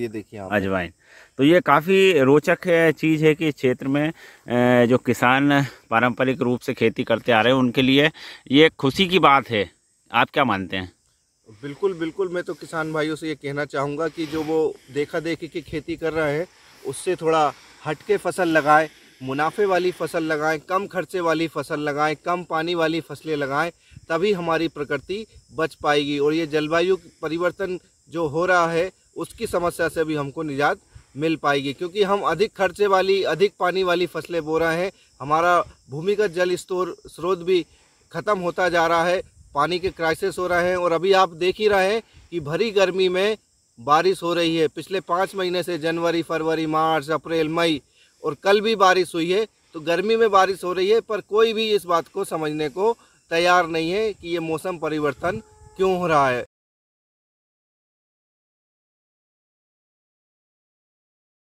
ये देखिए अजवाइन तो ये काफ़ी रोचक चीज़ है कि इस क्षेत्र में जो किसान पारंपरिक रूप से खेती करते आ रहे हैं उनके लिए ये खुशी की बात है आप क्या मानते हैं बिल्कुल बिल्कुल मैं तो किसान भाइयों से ये कहना चाहूँगा कि जो वो देखा देखी की खेती कर रहे हैं उससे थोड़ा हटके फसल लगाएं मुनाफे वाली फसल लगाएं कम खर्चे वाली फसल लगाएं कम पानी वाली फसलें लगाएं तभी हमारी प्रकृति बच पाएगी और ये जलवायु परिवर्तन जो हो रहा है उसकी समस्या से भी हमको निजात मिल पाएगी क्योंकि हम अधिक खर्चे वाली अधिक पानी वाली फसलें बो रहे हैं हमारा भूमिगत जल स्टोर स्रोत भी ख़त्म होता जा रहा है पानी के क्राइसिस हो रहे हैं और अभी आप देख ही रहे हैं कि भरी गर्मी में बारिश हो रही है पिछले पाँच महीने से जनवरी फरवरी मार्च अप्रैल मई और कल भी बारिश हुई है तो गर्मी में बारिश हो रही है पर कोई भी इस बात को समझने को तैयार नहीं है कि ये मौसम परिवर्तन क्यों हो रहा है